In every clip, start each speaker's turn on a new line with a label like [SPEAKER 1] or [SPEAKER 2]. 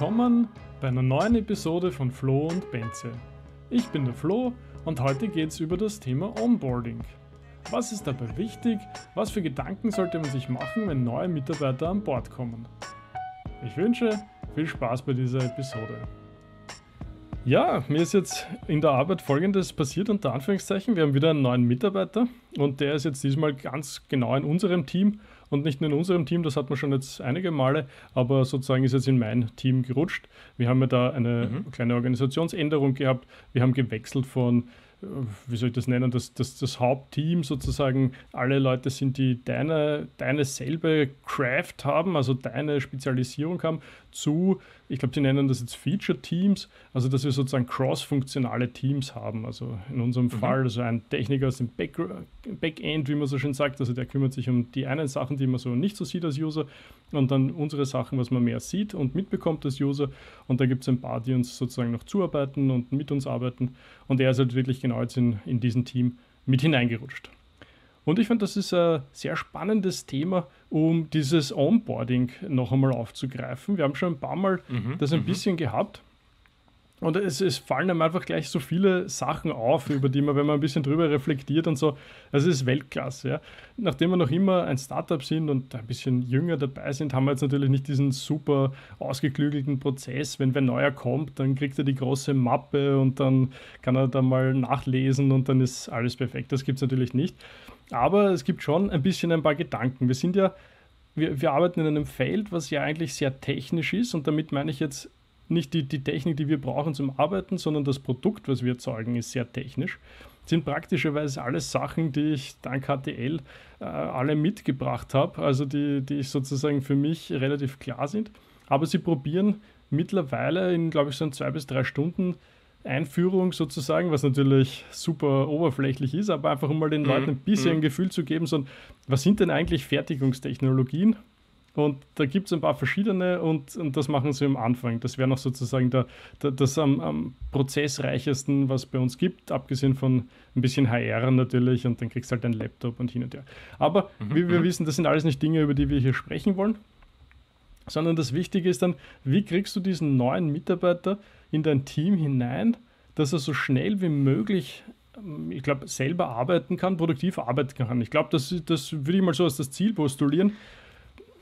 [SPEAKER 1] willkommen bei einer neuen Episode von Flo und Benze. Ich bin der Flo und heute geht es über das Thema Onboarding. Was ist dabei wichtig? Was für Gedanken sollte man sich machen, wenn neue Mitarbeiter an Bord kommen? Ich wünsche viel Spaß bei dieser Episode. Ja, mir ist jetzt in der Arbeit folgendes passiert, unter Anführungszeichen. Wir haben wieder einen neuen Mitarbeiter und der ist jetzt diesmal ganz genau in unserem Team und nicht nur in unserem Team, das hat man schon jetzt einige Male, aber sozusagen ist jetzt in mein Team gerutscht. Wir haben ja da eine mhm. kleine Organisationsänderung gehabt. Wir haben gewechselt von äh, wie soll ich das nennen, das, das, das Hauptteam sozusagen, alle Leute sind, die deine, deine selbe Craft haben, also deine Spezialisierung haben, zu ich glaube, sie nennen das jetzt Feature Teams, also dass wir sozusagen cross-funktionale Teams haben. Also in unserem mhm. Fall, also ein Techniker aus dem Back Backend, wie man so schön sagt, also der kümmert sich um die einen Sachen, die man so nicht so sieht als User und dann unsere Sachen, was man mehr sieht und mitbekommt als User. Und da gibt es ein paar, die uns sozusagen noch zuarbeiten und mit uns arbeiten. Und er ist halt wirklich genau jetzt in, in diesem Team mit hineingerutscht. Und ich finde, das ist ein sehr spannendes Thema, um dieses Onboarding noch einmal aufzugreifen. Wir haben schon ein paar Mal mhm. das ein mhm. bisschen gehabt. Und es, es, fallen einem einfach gleich so viele Sachen auf, über die man, wenn man ein bisschen drüber reflektiert und so, das also ist Weltklasse. Ja. Nachdem wir noch immer ein Startup sind und ein bisschen jünger dabei sind, haben wir jetzt natürlich nicht diesen super ausgeklügelten Prozess. Wenn wer neuer kommt, dann kriegt er die große Mappe und dann kann er da mal nachlesen und dann ist alles perfekt. Das gibt es natürlich nicht. Aber es gibt schon ein bisschen ein paar Gedanken. Wir sind ja, wir, wir arbeiten in einem Feld, was ja eigentlich sehr technisch ist und damit meine ich jetzt nicht die, die Technik, die wir brauchen zum Arbeiten, sondern das Produkt, was wir erzeugen, ist sehr technisch. Das sind praktischerweise alles Sachen, die ich dank HTL äh, alle mitgebracht habe, also die, die sozusagen für mich relativ klar sind. Aber sie probieren mittlerweile in, glaube ich, so ein zwei bis drei Stunden Einführung sozusagen, was natürlich super oberflächlich ist, aber einfach um mal den mhm. Leuten ein bisschen mhm. ein Gefühl zu geben, so, was sind denn eigentlich Fertigungstechnologien? Und da gibt es ein paar verschiedene und, und, das machen sie am Anfang. Das wäre noch sozusagen der, der, das am, am, prozessreichesten, was bei uns gibt, abgesehen von ein bisschen HR natürlich und dann kriegst du halt einen Laptop und hin und her. Aber mhm, wie wir mhm. wissen, das sind alles nicht Dinge, über die wir hier sprechen wollen, sondern das Wichtige ist dann, wie kriegst du diesen neuen Mitarbeiter in dein Team hinein, dass er so schnell wie möglich, ähm, ich glaube, selber arbeiten kann, produktiv arbeiten kann. Ich glaube, das, das würde ich mal so als das Ziel postulieren.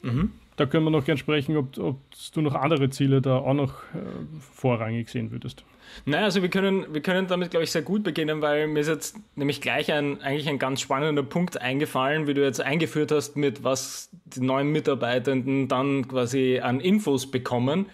[SPEAKER 1] Mhm. Da können wir noch gern sprechen, ob, ob, du noch andere Ziele da auch noch äh, vorrangig sehen würdest.
[SPEAKER 2] Naja, also wir können, wir können damit, glaube ich, sehr gut beginnen, weil mir ist jetzt nämlich gleich ein, eigentlich ein ganz spannender Punkt eingefallen, wie du jetzt eingeführt hast, mit was die neuen Mitarbeitenden dann quasi an Infos bekommen.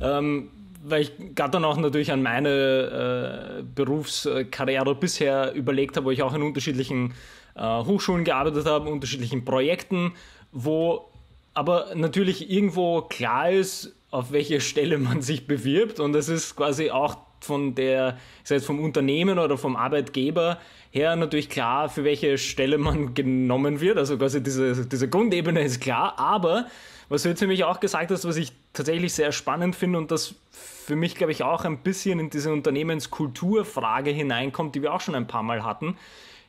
[SPEAKER 2] Ähm, weil ich gerade dann auch natürlich an meine äh, Berufskarriere bisher überlegt habe, wo ich auch in unterschiedlichen äh, Hochschulen gearbeitet habe, unterschiedlichen Projekten, wo aber natürlich irgendwo klar ist, auf welche Stelle man sich bewirbt und es ist quasi auch von der, sei es vom Unternehmen oder vom Arbeitgeber her natürlich klar, für welche Stelle man genommen wird. Also quasi diese, diese Grundebene ist klar, aber was du jetzt nämlich auch gesagt hast, was ich tatsächlich sehr spannend finde und das für mich, glaube ich, auch ein bisschen in diese Unternehmenskulturfrage hineinkommt, die wir auch schon ein paar Mal hatten,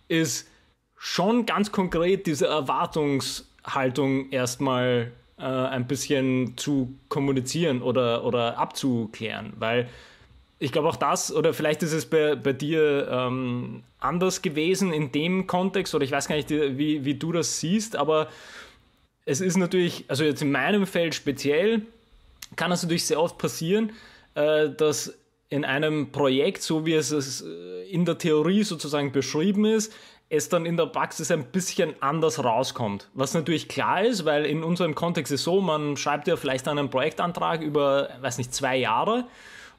[SPEAKER 2] ist schon ganz konkret diese Erwartungshaltung erstmal äh, ein bisschen zu kommunizieren oder, oder abzuklären, weil ich glaube auch das, oder vielleicht ist es bei, bei dir ähm, anders gewesen in dem Kontext, oder ich weiß gar nicht, wie, wie du das siehst, aber es ist natürlich, also jetzt in meinem Feld speziell, kann es natürlich sehr oft passieren, äh, dass in einem Projekt, so wie es äh, in der Theorie sozusagen beschrieben ist, es dann in der Praxis ein bisschen anders rauskommt. Was natürlich klar ist, weil in unserem Kontext ist so, man schreibt ja vielleicht einen Projektantrag über, weiß nicht, zwei Jahre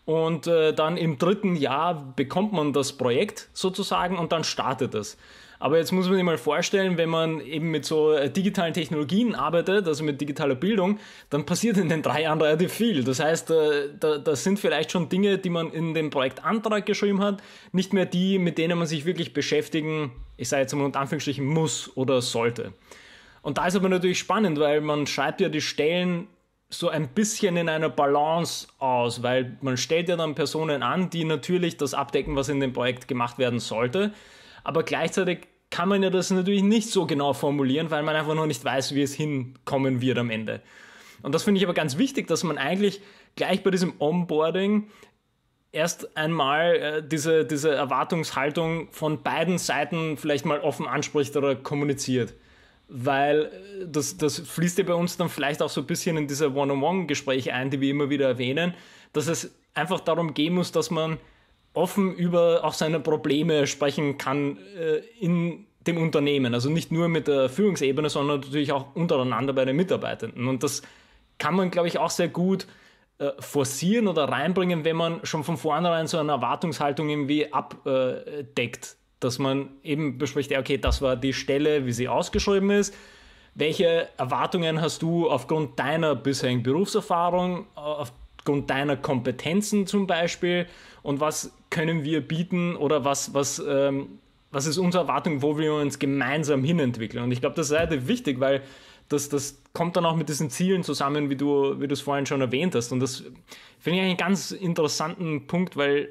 [SPEAKER 2] und äh, dann im dritten Jahr bekommt man das Projekt sozusagen und dann startet es. Aber jetzt muss man sich mal vorstellen, wenn man eben mit so äh, digitalen Technologien arbeitet, also mit digitaler Bildung, dann passiert in den drei Jahren relativ viel. Das heißt, äh, da, das sind vielleicht schon Dinge, die man in dem Projektantrag geschrieben hat, nicht mehr die, mit denen man sich wirklich beschäftigen, ich sage jetzt mal unter Anführungsstrichen, muss oder sollte. Und da ist aber natürlich spannend, weil man schreibt ja die Stellen so ein bisschen in einer Balance aus, weil man stellt ja dann Personen an, die natürlich das abdecken, was in dem Projekt gemacht werden sollte, aber gleichzeitig kann man ja das natürlich nicht so genau formulieren, weil man einfach noch nicht weiß, wie es hinkommen wird am Ende. Und das finde ich aber ganz wichtig, dass man eigentlich gleich bei diesem Onboarding erst einmal äh, diese, diese Erwartungshaltung von beiden Seiten vielleicht mal offen anspricht oder kommuniziert. Weil äh, das, das fließt ja bei uns dann vielleicht auch so ein bisschen in diese One-on-One-Gespräche ein, die wir immer wieder erwähnen, dass es einfach darum gehen muss, dass man offen über auch seine Probleme sprechen kann äh, in dem Unternehmen. Also nicht nur mit der Führungsebene, sondern natürlich auch untereinander bei den Mitarbeitenden. Und das kann man, glaube ich, auch sehr gut äh, forcieren oder reinbringen, wenn man schon von vornherein so eine Erwartungshaltung irgendwie abdeckt. dass man eben bespricht, okay, das war die Stelle, wie sie ausgeschrieben ist. Welche Erwartungen hast du aufgrund deiner bisherigen Berufserfahrung, aufgrund deiner Kompetenzen zum Beispiel? und was können wir bieten oder was, was, ähm, was ist unsere Erwartung, wo wir uns gemeinsam hinentwickeln. Und ich glaube, das ist relativ wichtig, weil das, das kommt dann auch mit diesen Zielen zusammen, wie du, wie du es vorhin schon erwähnt hast. Und das finde ich einen ganz interessanten Punkt, weil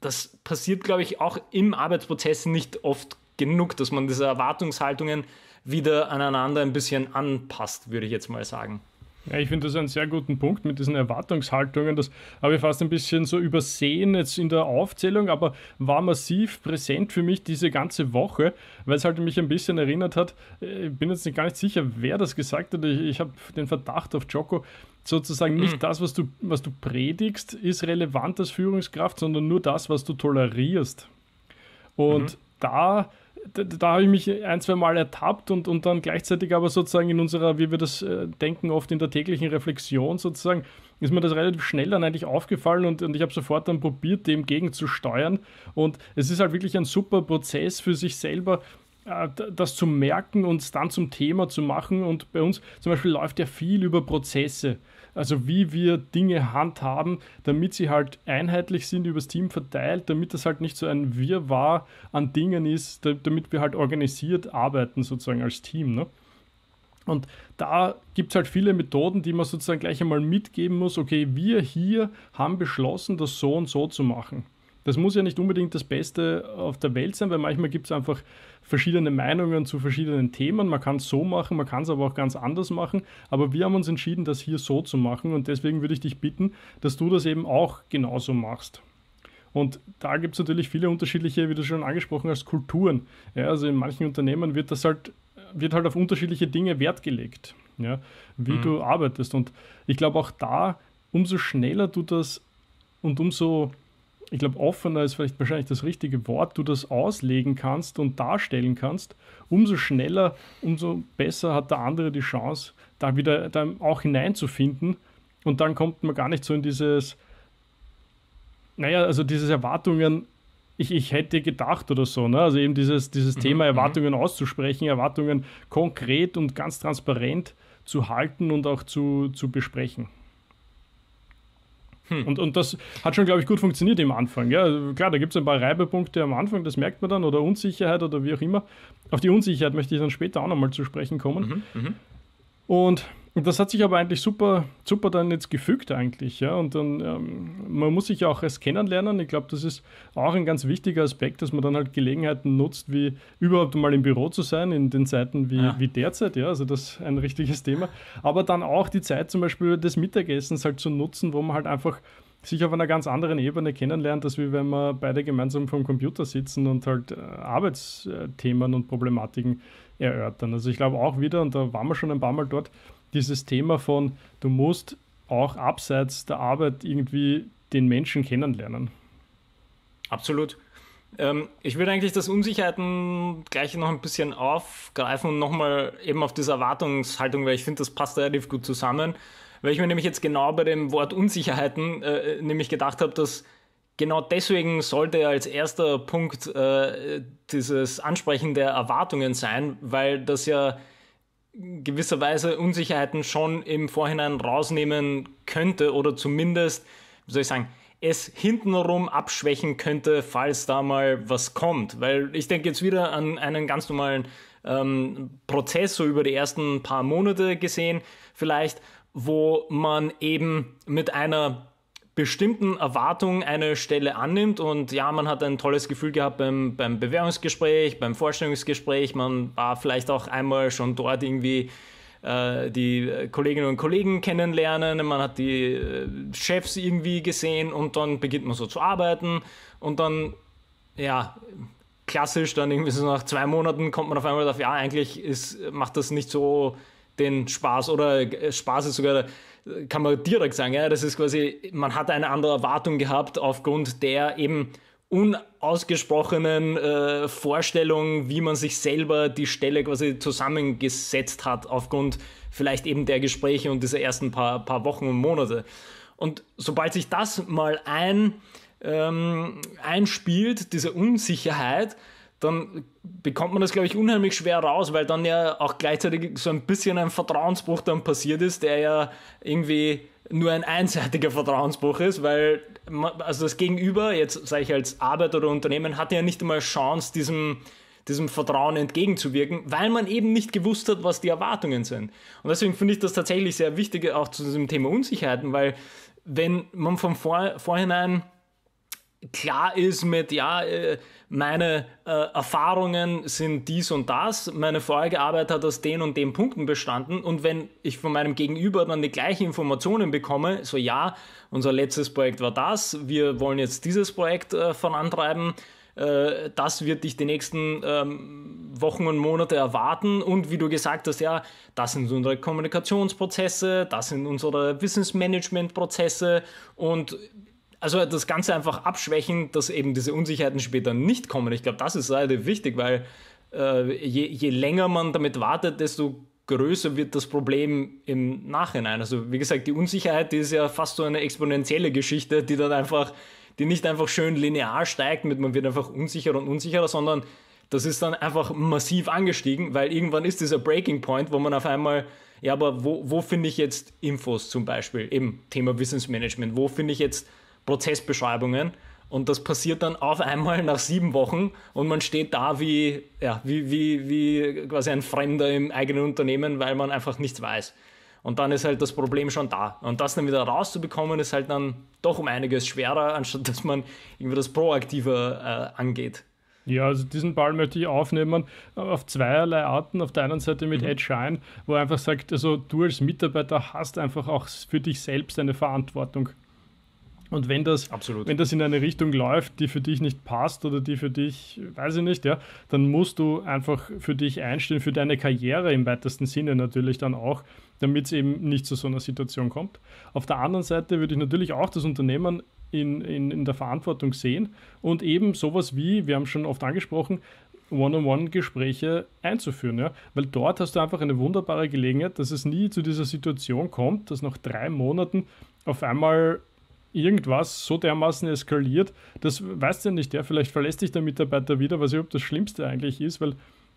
[SPEAKER 2] das passiert, glaube ich, auch im Arbeitsprozess nicht oft genug, dass man diese Erwartungshaltungen wieder aneinander ein bisschen anpasst, würde ich jetzt mal sagen.
[SPEAKER 1] Ja, ich finde das einen sehr guten Punkt mit diesen Erwartungshaltungen. Das habe ich fast ein bisschen so übersehen jetzt in der Aufzählung, aber war massiv präsent für mich diese ganze Woche, weil es halt mich ein bisschen erinnert hat. Äh, ich bin jetzt gar nicht sicher, wer das gesagt hat. Ich, ich habe den Verdacht auf Joko. Sozusagen nicht mhm. das, was du, was du predigst, ist relevant als Führungskraft, sondern nur das, was du tolerierst. Und mhm. da da, da habe ich mich ein, zwei Mal ertappt und, und dann gleichzeitig aber sozusagen in unserer, wie wir das äh, denken, oft in der täglichen Reflexion sozusagen, ist mir das relativ schnell dann eigentlich aufgefallen und, und ich habe sofort dann probiert, dem gegenzusteuern. Und es ist halt wirklich ein super Prozess für sich selber, äh, das zu merken und es dann zum Thema zu machen. Und bei uns zum Beispiel läuft ja viel über Prozesse. Also wie wir Dinge handhaben, damit sie halt einheitlich sind, übers Team verteilt, damit das halt nicht so ein Wirrwarr an Dingen ist, damit wir halt organisiert arbeiten sozusagen als Team. Ne? Und da gibt es halt viele Methoden, die man sozusagen gleich einmal mitgeben muss. Okay, wir hier haben beschlossen, das so und so zu machen. Das muss ja nicht unbedingt das Beste auf der Welt sein, weil manchmal gibt es einfach verschiedene Meinungen zu verschiedenen Themen. Man kann es so machen, man kann es aber auch ganz anders machen. Aber wir haben uns entschieden, das hier so zu machen und deswegen würde ich dich bitten, dass du das eben auch genauso machst. Und da gibt es natürlich viele unterschiedliche, wie du schon angesprochen hast, Kulturen. Ja, also in manchen Unternehmen wird das halt, wird halt auf unterschiedliche Dinge Wert gelegt, ja, wie mhm. du arbeitest. Und ich glaube auch da, umso schneller du das und umso ich glaube, offener ist vielleicht wahrscheinlich das richtige Wort, du das auslegen kannst und darstellen kannst, umso schneller, umso besser hat der andere die Chance, da wieder da auch hineinzufinden. Und dann kommt man gar nicht so in dieses, naja, also dieses Erwartungen, ich, ich hätte gedacht oder so, ne? Also eben dieses, dieses mhm. Thema mhm. Erwartungen auszusprechen, Erwartungen konkret und ganz transparent zu halten und auch zu, zu besprechen. Hm. Und, und das hat schon, glaube ich, gut funktioniert im Anfang. Ja. Also, klar, da gibt es ein paar Reibepunkte am Anfang, das merkt man dann, oder Unsicherheit oder wie auch immer. Auf die Unsicherheit möchte ich dann später auch nochmal zu sprechen kommen. Mhm, mhm. und und das hat sich aber eigentlich super, super dann jetzt gefügt eigentlich, ja. Und dann, ähm, man muss sich auch erst kennenlernen. Ich glaube, das ist auch ein ganz wichtiger Aspekt, dass man dann halt Gelegenheiten nutzt, wie überhaupt mal im Büro zu sein, in den Zeiten wie, ja. wie derzeit, ja. Also das ist ein richtiges Thema. Aber dann auch die Zeit zum Beispiel des Mittagessens halt zu nutzen, wo man halt einfach sich auf einer ganz anderen Ebene kennenlernt, als wie wenn wir beide gemeinsam vor dem Computer sitzen und halt äh, Arbeitsthemen und Problematiken erörtern. Also ich glaube auch wieder, und da waren wir schon ein paar Mal dort, dieses Thema von, du musst auch abseits der Arbeit irgendwie den Menschen kennenlernen.
[SPEAKER 2] Absolut. Ähm, ich würde eigentlich das Unsicherheiten gleich noch ein bisschen aufgreifen und nochmal eben auf diese Erwartungshaltung, weil ich finde, das passt relativ gut zusammen. Weil ich mir nämlich jetzt genau bei dem Wort Unsicherheiten äh, nämlich gedacht habe, dass genau deswegen sollte als erster Punkt äh, dieses Ansprechen der Erwartungen sein, weil das ja gewisser Weise Unsicherheiten schon im Vorhinein rausnehmen könnte oder zumindest, wie soll ich sagen, es hintenrum abschwächen könnte, falls da mal was kommt. Weil ich denke jetzt wieder an einen ganz normalen ähm, Prozess, so über die ersten paar Monate gesehen vielleicht, wo man eben mit einer bestimmten Erwartungen eine Stelle annimmt und ja, man hat ein tolles Gefühl gehabt beim, beim Bewerbungsgespräch, beim Vorstellungsgespräch, man war vielleicht auch einmal schon dort irgendwie äh, die Kolleginnen und Kollegen kennenlernen, man hat die äh, Chefs irgendwie gesehen und dann beginnt man so zu arbeiten und dann, ja, klassisch, dann irgendwie so nach zwei Monaten kommt man auf einmal auf, ja, eigentlich ist, macht das nicht so den Spaß oder äh, Spaß ist sogar der, kann man direkt sagen, ja, das ist quasi, man hat eine andere Erwartung gehabt aufgrund der eben unausgesprochenen äh, Vorstellung, wie man sich selber die Stelle quasi zusammengesetzt hat, aufgrund vielleicht eben der Gespräche und dieser ersten paar, paar Wochen und Monate. Und sobald sich das mal ein, ähm, einspielt, diese Unsicherheit, dann bekommt man das, glaube ich, unheimlich schwer raus, weil dann ja auch gleichzeitig so ein bisschen ein Vertrauensbruch dann passiert ist, der ja irgendwie nur ein einseitiger Vertrauensbruch ist, weil man, also das Gegenüber, jetzt sage ich als Arbeit oder Unternehmen, hat ja nicht einmal Chance, diesem, diesem Vertrauen entgegenzuwirken, weil man eben nicht gewusst hat, was die Erwartungen sind. Und deswegen finde ich das tatsächlich sehr wichtig, auch zu diesem Thema Unsicherheiten, weil wenn man von vor, vorhinein klar ist mit, ja, äh, meine äh, Erfahrungen sind dies und das, meine vorherige Arbeit hat aus den und den Punkten bestanden und wenn ich von meinem Gegenüber dann die gleichen Informationen bekomme, so ja, unser letztes Projekt war das, wir wollen jetzt dieses Projekt äh, vorantreiben, äh, das wird dich die nächsten ähm, Wochen und Monate erwarten und wie du gesagt hast, ja, das sind unsere Kommunikationsprozesse, das sind unsere Wissensmanagementprozesse und also das Ganze einfach abschwächen, dass eben diese Unsicherheiten später nicht kommen. Ich glaube, das ist relativ wichtig, weil äh, je, je länger man damit wartet, desto größer wird das Problem im Nachhinein. Also wie gesagt, die Unsicherheit die ist ja fast so eine exponentielle Geschichte, die dann einfach, die nicht einfach schön linear steigt, mit man wird einfach unsicherer und unsicherer, sondern das ist dann einfach massiv angestiegen, weil irgendwann ist dieser Breaking Point, wo man auf einmal, ja, aber wo, wo finde ich jetzt Infos zum Beispiel? Eben Thema Wissensmanagement, wo finde ich jetzt Prozessbeschreibungen. Und das passiert dann auf einmal nach sieben Wochen und man steht da wie, ja, wie, wie, wie quasi ein Fremder im eigenen Unternehmen, weil man einfach nichts weiß. Und dann ist halt das Problem schon da. Und das dann wieder rauszubekommen, ist halt dann doch um einiges schwerer, anstatt dass man irgendwie das proaktiver äh, angeht. Ja, also diesen Ball möchte ich aufnehmen auf
[SPEAKER 1] zweierlei Arten. Auf der einen Seite mit mhm. Ed Schein, wo er einfach sagt, also du als Mitarbeiter hast einfach auch für dich selbst eine Verantwortung. Und wenn das, Absolut. wenn das in eine Richtung läuft, die für dich nicht passt oder die für dich, weiß ich nicht, ja, dann musst du einfach für dich einstehen, für deine Karriere im weitesten Sinne natürlich dann auch, damit es eben nicht zu so einer Situation kommt. Auf der anderen Seite würde ich natürlich auch das Unternehmen in, in, in der Verantwortung sehen und eben sowas wie, wir haben schon oft angesprochen, One-on-One-Gespräche einzuführen. Ja? Weil dort hast du einfach eine wunderbare Gelegenheit, dass es nie zu dieser Situation kommt, dass nach drei Monaten auf einmal irgendwas so dermaßen eskaliert, das weiß ja nicht, ja, vielleicht verlässt dich der Mitarbeiter wieder, was überhaupt das Schlimmste eigentlich ist, weil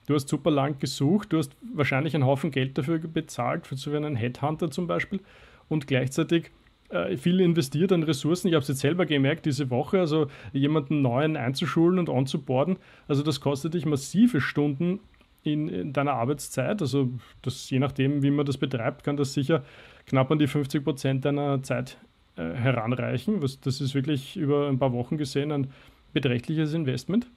[SPEAKER 1] du hast super lang gesucht, du hast wahrscheinlich einen Haufen Geld dafür bezahlt, für so wie einen Headhunter zum Beispiel und gleichzeitig äh, viel investiert an Ressourcen. Ich habe es jetzt selber gemerkt diese Woche, also jemanden neuen einzuschulen und anzuborden, also das kostet dich massive Stunden in, in deiner Arbeitszeit, also das, je nachdem, wie man das betreibt, kann das sicher knapp an die 50 Prozent deiner Zeit äh, heranreichen. Was, das ist wirklich über ein paar Wochen gesehen ein beträchtliches Investment.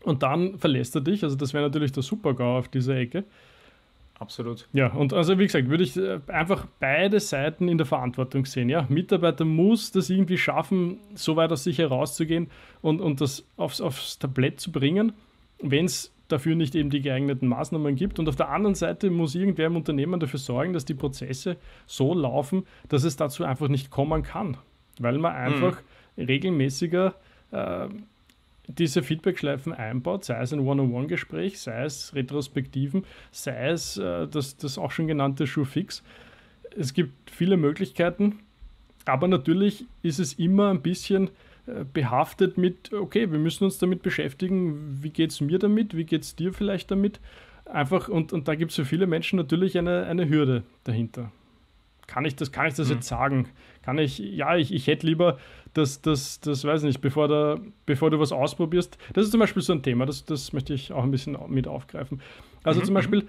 [SPEAKER 1] Und dann verlässt er dich. Also das wäre natürlich der Super-GAU auf dieser Ecke.
[SPEAKER 2] Absolut. Ja, und also
[SPEAKER 1] wie gesagt, würde ich äh, einfach beide Seiten in der Verantwortung sehen. Ja, Mitarbeiter muss das irgendwie schaffen, so weit aus sich herauszugehen und, und das aufs, aufs Tablett zu bringen. Wenn es dafür nicht eben die geeigneten Maßnahmen gibt. Und auf der anderen Seite muss irgendwer im Unternehmen dafür sorgen, dass die Prozesse so laufen, dass es dazu einfach nicht kommen kann, weil man hm. einfach mhm. regelmäßiger äh, diese Feedbackschleifen einbaut, sei es ein One-on-One-Gespräch, sei es Retrospektiven, sei es äh, das, das auch schon genannte Schuhfix. Es gibt viele Möglichkeiten, aber natürlich ist es immer ein bisschen äh, behaftet mit, okay, wir müssen uns damit beschäftigen, wie geht es mir damit, wie geht es dir vielleicht damit. Einfach, und, und da gibt es für viele Menschen natürlich eine, eine Hürde dahinter. Kann ich das, kann ich das mhm. jetzt sagen? Kann ich, ja, ich, ich hätte lieber, dass das, das weiß ich nicht, bevor, da, bevor du was ausprobierst. Das ist zum Beispiel so ein Thema, das, das möchte ich auch ein bisschen mit aufgreifen. Also mhm. zum Beispiel, mhm.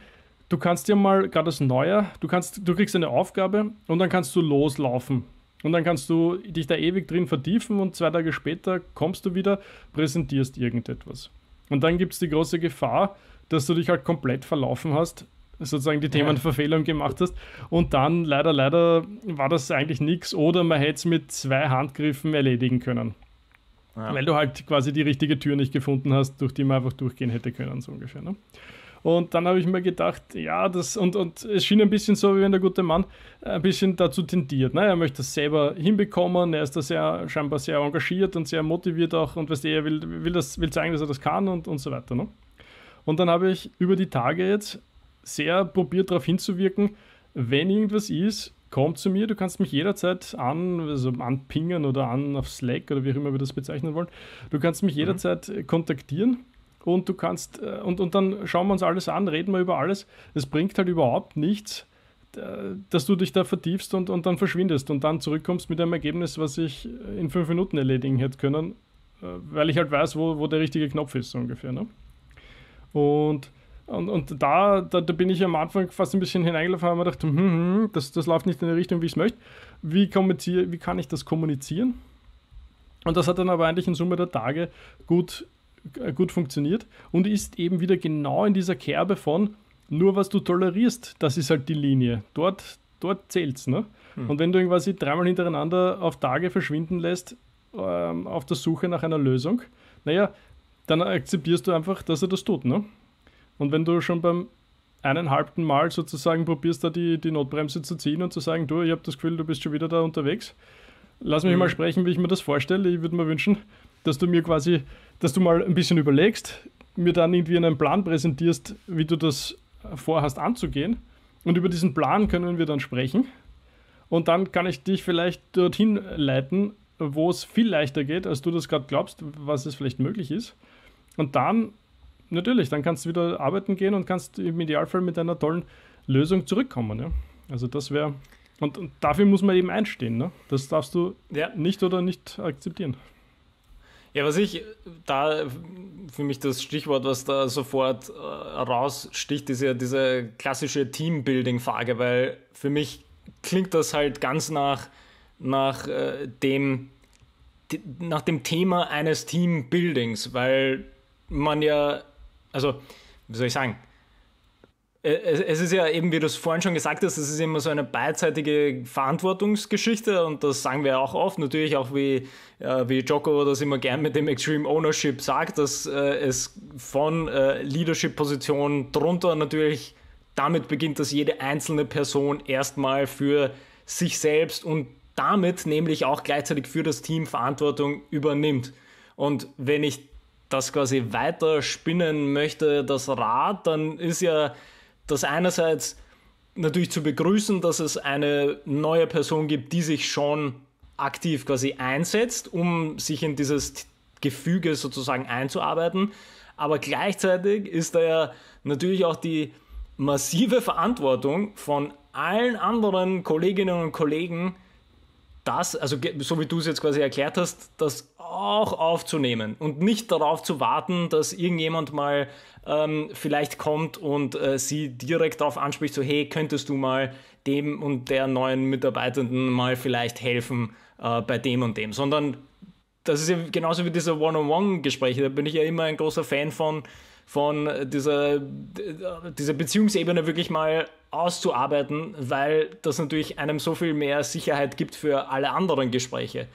[SPEAKER 1] du kannst dir mal gerade das Neue, du kannst, du kriegst eine Aufgabe und dann kannst du loslaufen und dann kannst du dich da ewig drin vertiefen und zwei Tage später kommst du wieder, präsentierst irgendetwas. Und dann gibt es die große Gefahr, dass du dich halt komplett verlaufen hast, sozusagen die Themenverfehlung gemacht hast. Und dann leider, leider war das eigentlich nichts oder man hätte es mit zwei Handgriffen erledigen können. Ja. Weil du halt quasi die richtige Tür nicht gefunden hast, durch die man einfach durchgehen hätte können, so ungefähr. Ne? Und dann habe ich mir gedacht, ja, das, und, und es schien ein bisschen so, wie wenn der gute Mann äh, ein bisschen dazu tendiert. Ne? Er möchte das selber hinbekommen, er ist da sehr, scheinbar sehr engagiert und sehr motiviert auch und weißt du, er will, will, das, will zeigen, dass er das kann und, und so weiter. Ne? Und dann habe ich über die Tage jetzt sehr probiert, darauf hinzuwirken, wenn irgendwas ist, komm zu mir, du kannst mich jederzeit an, also anpingen oder an auf Slack oder wie auch immer wir das bezeichnen wollen. Du kannst mich mhm. jederzeit mhm. kontaktieren und du kannst, äh, und, und dann schauen wir uns alles an, reden wir über alles. Es bringt halt überhaupt nichts, äh, dass du dich da vertiefst und, und dann verschwindest und dann zurückkommst mit einem Ergebnis, was ich äh, in fünf Minuten erledigen hätte können, weil ich halt weiß, wo, wo der richtige Knopf ist, so ungefähr. Ne? Und, und, und da, da, da, bin ich am Anfang fast ein bisschen hineingelaufen habe mir gedacht, hm, hm, hm das, das läuft nicht in die Richtung, wie ich es möchte. Wie, wie kann ich das kommunizieren? Und das hat dann aber eigentlich in Summe der Tage gut äh, gut funktioniert und ist eben wieder genau in dieser Kerbe von nur was du tolerierst, das ist halt die Linie. Dort, dort es. ne? Hm. Und wenn du quasi dreimal hintereinander auf Tage verschwinden lässt ähm, auf der Suche nach einer Lösung, naja, dann akzeptierst du einfach, dass er das tut, ne? Und wenn du schon beim eineinhalbten Mal sozusagen probierst, da die, die Notbremse zu ziehen und zu sagen, du, ich habe das Gefühl, du bist schon wieder da unterwegs. Lass mich hm. mal sprechen, wie ich mir das vorstelle. Ich würde mir wünschen, dass du mir quasi, dass du mal ein bisschen überlegst, mir dann irgendwie einen Plan präsentierst, wie du das vorhast anzugehen. Und über diesen Plan können wir dann sprechen. Und dann kann ich dich vielleicht dorthin leiten, wo es viel leichter geht, als du das gerade glaubst, was es vielleicht möglich ist. Und dann, natürlich, dann kannst du wieder arbeiten gehen und kannst im Idealfall mit einer tollen Lösung zurückkommen. Ja? Also das wäre, und, und, dafür muss man eben einstehen. Ne? Das darfst du ja. nicht oder nicht akzeptieren.
[SPEAKER 2] Ja, was ich äh, da für mich das Stichwort, was da sofort äh, raussticht, ist ja diese klassische Teambuilding-Frage, weil für mich klingt das halt ganz nach, nach, äh, dem, nach dem Thema eines Teambuildings, weil man ja, also wie soll ich sagen, äh, es ist ja eben, wie du es vorhin schon gesagt hast, es ist immer so eine beidseitige Verantwortungsgeschichte und das sagen wir auch oft, natürlich auch wie, äh, wie Joko das immer gern mit dem Extreme Ownership sagt, dass äh, es von äh, Leadership-Positionen drunter natürlich damit beginnt, dass jede einzelne Person erstmal für sich selbst und damit nämlich auch gleichzeitig für das Team Verantwortung übernimmt. Und wenn ich das quasi weiter spinnen möchte, das Rad, dann ist ja das einerseits natürlich zu begrüßen, dass es eine neue Person gibt, die sich schon aktiv quasi einsetzt, um sich in dieses Gefüge sozusagen einzuarbeiten. Aber gleichzeitig ist da ja natürlich auch die massive Verantwortung von allen anderen Kolleginnen und Kollegen, das, also so wie du es jetzt quasi erklärt hast, das auch aufzunehmen und nicht darauf zu warten, dass irgendjemand mal ähm, vielleicht kommt und äh, sie direkt darauf anspricht, so hey, könntest du mal dem und der neuen Mitarbeitenden mal vielleicht helfen äh, bei dem und dem, sondern das ist ja genauso wie diese One-on-One-Gespräche, da bin ich ja immer ein großer Fan von, von dieser, dieser Beziehungsebene wirklich mal auszuarbeiten, weil das natürlich einem so viel mehr Sicherheit gibt für alle anderen Gespräche,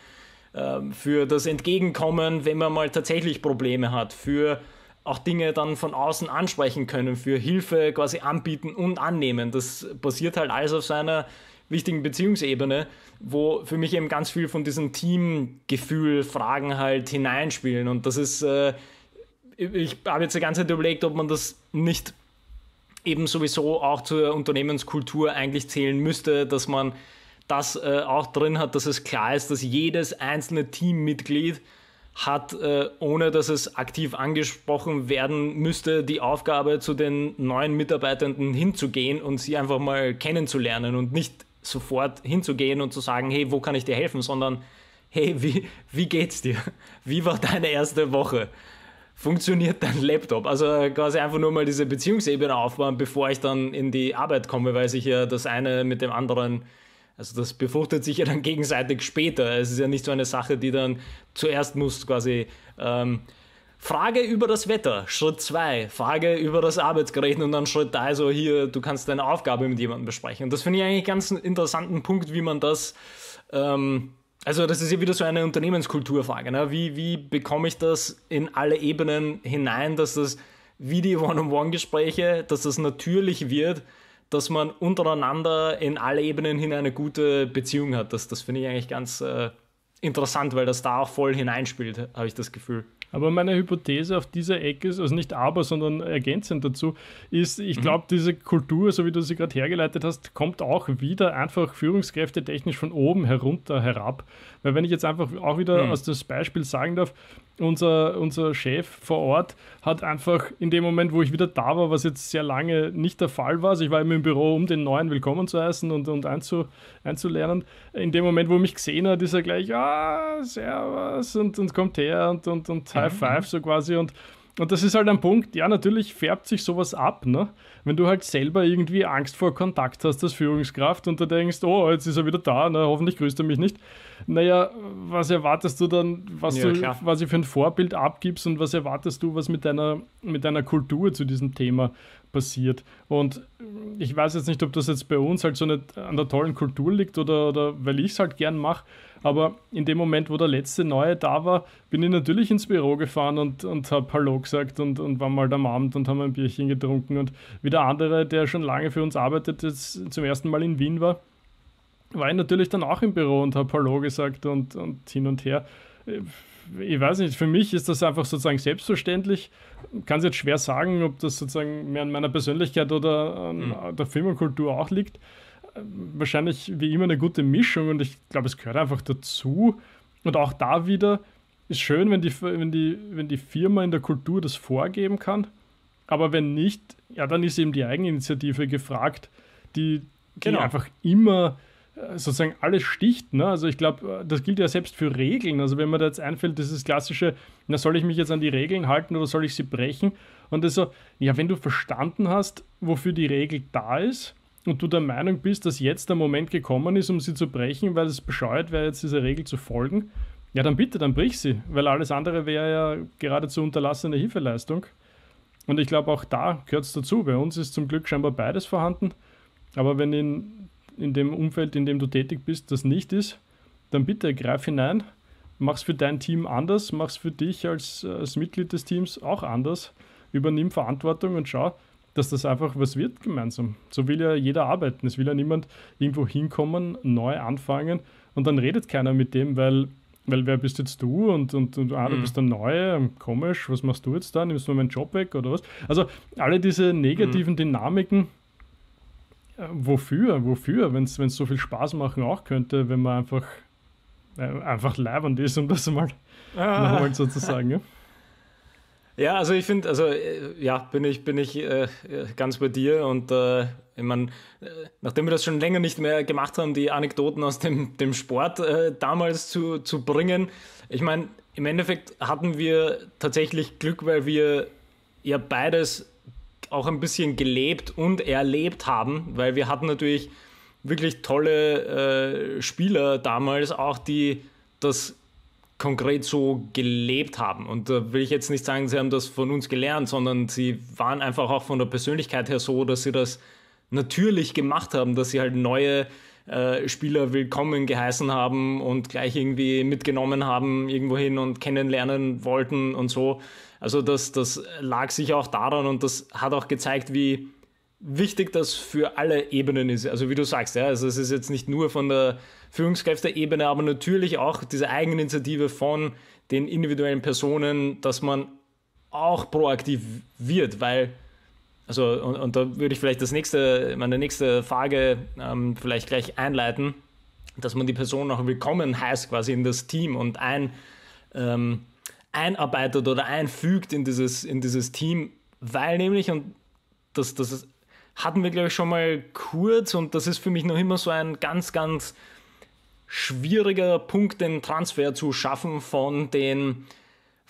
[SPEAKER 2] ähm, für das Entgegenkommen, wenn man mal tatsächlich Probleme hat, für auch Dinge dann von außen ansprechen können, für Hilfe quasi anbieten und annehmen. Das basiert halt alles auf seiner wichtigen Beziehungsebene, wo für mich eben ganz viel von diesem Teamgefühl, Fragen halt hineinspielen. Und das ist, äh, ich habe jetzt die ganze Zeit überlegt, ob man das nicht eben sowieso auch zur Unternehmenskultur eigentlich zählen müsste, dass man das äh, auch drin hat, dass es klar ist, dass jedes einzelne Teammitglied hat, äh, ohne dass es aktiv angesprochen werden müsste, die Aufgabe, zu den neuen Mitarbeitenden hinzugehen und sie einfach mal kennenzulernen und nicht sofort hinzugehen und zu sagen, hey, wo kann ich dir helfen, sondern hey, wie, wie geht's dir? Wie war deine erste Woche? funktioniert dein Laptop? Also äh, quasi einfach nur mal diese Beziehungsebene aufbauen, bevor ich dann in die Arbeit komme, weil sich ja das eine mit dem anderen, also das befruchtet sich ja dann gegenseitig später. Es ist ja nicht so eine Sache, die dann zuerst muss quasi. Ähm, Frage über das Wetter, Schritt 2. Frage über das Arbeitsgerät und dann Schritt 3, so also hier, du kannst deine Aufgabe mit jemandem besprechen. Und das finde ich eigentlich ganz einen interessanten Punkt, wie man das ähm, also das ist ja wieder so eine Unternehmenskulturfrage. Ne? Wie, wie bekomme ich das in alle Ebenen hinein, dass das wie die One-on-One-Gespräche, dass das natürlich wird, dass man untereinander in alle Ebenen hin eine gute Beziehung hat. Das, das finde ich eigentlich ganz äh, interessant, weil das da auch voll hineinspielt, habe ich das Gefühl. Aber meine Hypothese auf dieser Ecke ist, also nicht aber, sondern ergänzend
[SPEAKER 1] dazu, ist, ich mhm. glaube, diese Kultur, so wie du sie gerade hergeleitet hast, kommt auch wieder einfach führungskräfte technisch von oben herunter herab. Weil wenn ich jetzt einfach auch wieder mhm. aus dem Beispiel sagen darf, unser, unser Chef vor Ort hat einfach in dem Moment, wo ich wieder da war, was jetzt sehr lange nicht der Fall war, also ich war immer im Büro, um den Neuen willkommen zu heißen und, und einzu, einzulernen, in dem Moment, wo er mich gesehen hat, ist er gleich, ah, servus und, und kommt her und, und, und High mhm. Five so quasi und und das ist halt ein Punkt, ja, natürlich färbt sich sowas ab, ne? Wenn du halt selber irgendwie Angst vor Kontakt hast als Führungskraft und du denkst, oh, jetzt ist er wieder da, ne? hoffentlich grüßt er mich nicht. Naja, was erwartest du dann, was ja, du quasi für ein Vorbild abgibst und was erwartest du, was mit deiner, mit deiner Kultur zu diesem Thema passiert. Und ich weiß jetzt nicht, ob das jetzt bei uns halt so nicht an der tollen Kultur liegt oder, oder weil ich es halt gern mache, aber in dem Moment, wo der letzte Neue da war, bin ich natürlich ins Büro gefahren und, und habe Hallo gesagt und, und war mal am Abend und haben ein Bierchen getrunken. Und wie der andere, der schon lange für uns arbeitet, jetzt zum ersten Mal in Wien war, war ich natürlich dann auch im Büro und habe Hallo gesagt und, und hin und her ich weiß nicht, für mich ist das einfach sozusagen selbstverständlich. Kann es jetzt schwer sagen, ob das sozusagen mehr an meiner Persönlichkeit oder an mhm. der Film Kultur auch liegt. Wahrscheinlich wie immer eine gute Mischung und ich glaube, es gehört einfach dazu. Und auch da wieder ist schön, wenn die, wenn, die, wenn die Firma in der Kultur das vorgeben kann. Aber wenn nicht, ja, dann ist eben die Eigeninitiative gefragt, die, die genau. einfach immer äh, sozusagen alles sticht. Ne? Also ich glaube, äh, das gilt ja selbst für Regeln. Also wenn mir da jetzt einfällt, dieses klassische, na soll ich mich jetzt an die Regeln halten oder soll ich sie brechen? Und das so, ja, wenn du verstanden hast, wofür die Regel da ist und du der Meinung bist, dass jetzt der Moment gekommen ist, um sie zu brechen, weil es bescheuert wäre, jetzt dieser Regel zu folgen, ja dann bitte, dann brich sie, weil alles andere wäre ja geradezu unterlassene Hilfeleistung. Und ich glaube, auch da gehört es dazu. Bei uns ist zum Glück scheinbar beides vorhanden. Aber wenn in in dem Umfeld, in dem du tätig bist, das nicht ist, dann bitte greif hinein, mach es für dein Team anders, mach es für dich als, als Mitglied des Teams auch anders, übernimm Verantwortung und schau, dass das einfach was wird gemeinsam. So will ja jeder arbeiten. Es will ja niemand irgendwo hinkommen, neu anfangen und dann redet keiner mit dem, weil, weil wer bist jetzt du und, und, und ah, du mhm. bist der Neue, komisch, was machst du jetzt da? Nimmst du meinen Job weg oder was? Also alle diese negativen mhm. Dynamiken wofür, wofür, wenn es so viel Spaß machen auch könnte, wenn man einfach, äh, einfach leibend ist, um das mal ah. sozusagen. Ja?
[SPEAKER 2] ja, also ich finde, also äh, ja, bin ich, bin ich äh, ganz bei dir und äh, ich meine, äh, nachdem wir das schon länger nicht mehr gemacht haben, die Anekdoten aus dem, dem Sport äh, damals zu, zu bringen, ich meine, im Endeffekt hatten wir tatsächlich Glück, weil wir ja beides auch ein bisschen gelebt und erlebt haben, weil wir hatten natürlich wirklich tolle äh, Spieler damals auch, die das konkret so gelebt haben. Und da will ich jetzt nicht sagen, sie haben das von uns gelernt, sondern sie waren einfach auch von der Persönlichkeit her so, dass sie das natürlich gemacht haben, dass sie halt neue äh, Spieler willkommen geheißen haben und gleich irgendwie mitgenommen haben, irgendwohin und kennenlernen wollten und so. Also das, das lag sicher auch daran und das hat auch gezeigt, wie wichtig das für alle Ebenen ist. Also wie du sagst, ja, also es ist jetzt nicht nur von der Führungskräfteebene, aber natürlich auch diese Eigeninitiative von den individuellen Personen, dass man auch proaktiv wird, weil also, und, und da würde ich vielleicht das nächste, meine nächste Frage ähm, vielleicht gleich einleiten, dass man die Person auch willkommen heißt quasi in das Team und ein, ähm, einarbeitet oder einfügt in dieses, in dieses Team, weil nämlich, und das, das hatten wir, glaube ich, schon mal kurz, und das ist für mich noch immer so ein ganz, ganz schwieriger Punkt, den Transfer zu schaffen von den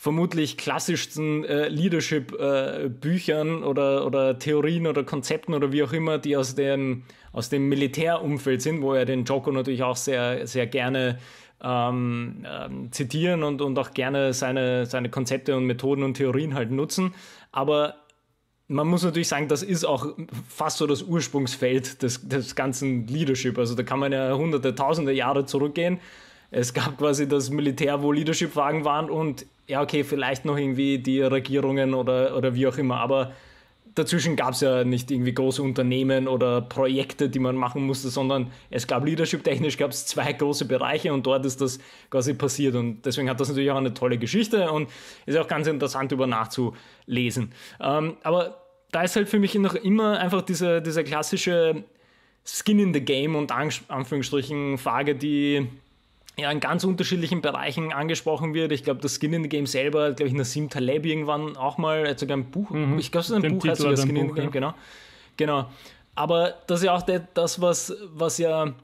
[SPEAKER 2] vermutlich klassischsten äh, Leadership-Büchern äh, oder, oder Theorien oder Konzepten oder wie auch immer, die aus dem, aus dem Militärumfeld sind, wo er den Joko natürlich auch sehr, sehr gerne ähm, ähm, zitieren und, und auch gerne seine, seine Konzepte und Methoden und Theorien halt nutzen. Aber man muss natürlich sagen, das ist auch fast so das Ursprungsfeld des, des ganzen Leadership. Also da kann man ja hunderte, tausende Jahre zurückgehen es gab quasi das Militär, wo Leadership-Fragen waren und ja, okay, vielleicht noch irgendwie die Regierungen oder, oder wie auch immer, aber dazwischen gab es ja nicht irgendwie große Unternehmen oder Projekte, die man machen musste, sondern es gab leadership-technisch gab es zwei große Bereiche und dort ist das quasi passiert und deswegen hat das natürlich auch eine tolle Geschichte und ist auch ganz interessant über nachzulesen. Ähm, aber da ist halt für mich noch immer einfach dieser, dieser klassische Skin in the Game und Anführungsstrichen Frage, die ja, in ganz unterschiedlichen Bereichen angesprochen wird. Ich glaube, das Skin in the Game selber glaube ich, in Nassim Taleb irgendwann auch mal, hat sogar ein Buch, mhm. ich glaube, es ist ein Dem Buch, Titel also hat sogar Skin Buch, in the Game, ja. genau. Genau. Aber das ist ja auch das, was, was ja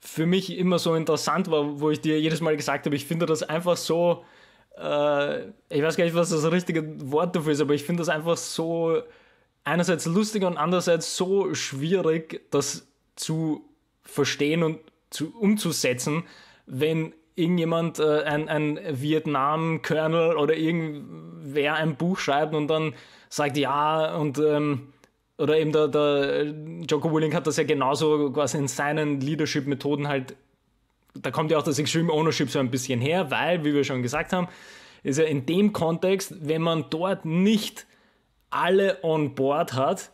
[SPEAKER 2] für mich immer so interessant war, wo ich dir jedes Mal gesagt habe, ich finde das einfach so, äh, ich weiß gar nicht, was das richtige Wort dafür ist, aber ich finde das einfach so einerseits lustig und andererseits so schwierig, das zu verstehen und zu, umzusetzen, wenn irgendjemand, äh, ein, ein Vietnam-Colonel oder irgendwer ein Buch schreibt und dann sagt, ja, und ähm, oder eben der, der Joko Willing hat das ja genauso quasi in seinen Leadership-Methoden halt, da kommt ja auch das Extreme Ownership so ein bisschen her, weil, wie wir schon gesagt haben, ist ja in dem Kontext, wenn man dort nicht alle on board hat,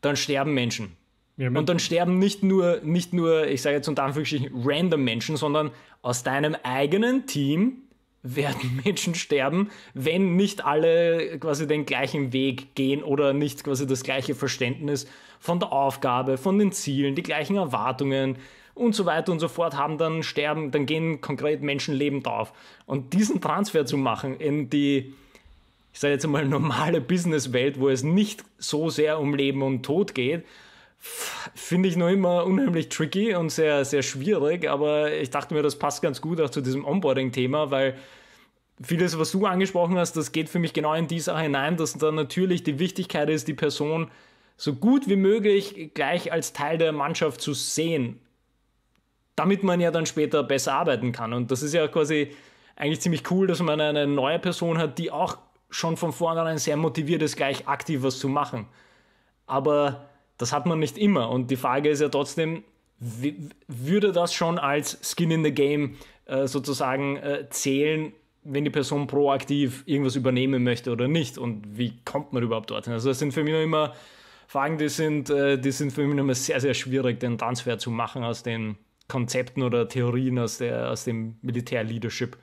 [SPEAKER 2] dann sterben Menschen. Ja, und dann sterben nicht nur, nicht nur, ich sage jetzt unter Anführungsstrichen, random Menschen, sondern aus deinem eigenen Team werden Menschen sterben, wenn nicht alle quasi den gleichen Weg gehen oder nicht quasi das gleiche Verständnis von der Aufgabe, von den Zielen, die gleichen Erwartungen und so weiter und so fort haben, dann sterben, dann gehen konkret Menschen lebend auf. Und diesen Transfer zu machen in die, ich sage jetzt einmal, normale Businesswelt, wo es nicht so sehr um Leben und Tod geht, finde ich noch immer unheimlich tricky und sehr, sehr schwierig. Aber ich dachte mir, das passt ganz gut auch zu diesem Onboarding-Thema, weil vieles, was du angesprochen hast, das geht für mich genau in die Sache hinein, dass dann natürlich die Wichtigkeit ist, die Person so gut wie möglich gleich als Teil der Mannschaft zu sehen, damit man ja dann später besser arbeiten kann. Und das ist ja quasi eigentlich ziemlich cool, dass man eine neue Person hat, die auch schon von vornherein sehr motiviert ist, gleich aktiv was zu machen. Aber das hat man nicht immer. Und die Frage ist ja trotzdem, würde das schon als Skin in the Game äh, sozusagen äh, zählen, wenn die Person proaktiv irgendwas übernehmen möchte oder nicht? Und wie kommt man überhaupt dorthin? Also das sind für mich noch immer Fragen, die sind, äh, die sind für mich noch immer sehr, sehr schwierig, den Transfer zu machen aus den Konzepten oder Theorien aus, der, aus dem Militärleadership.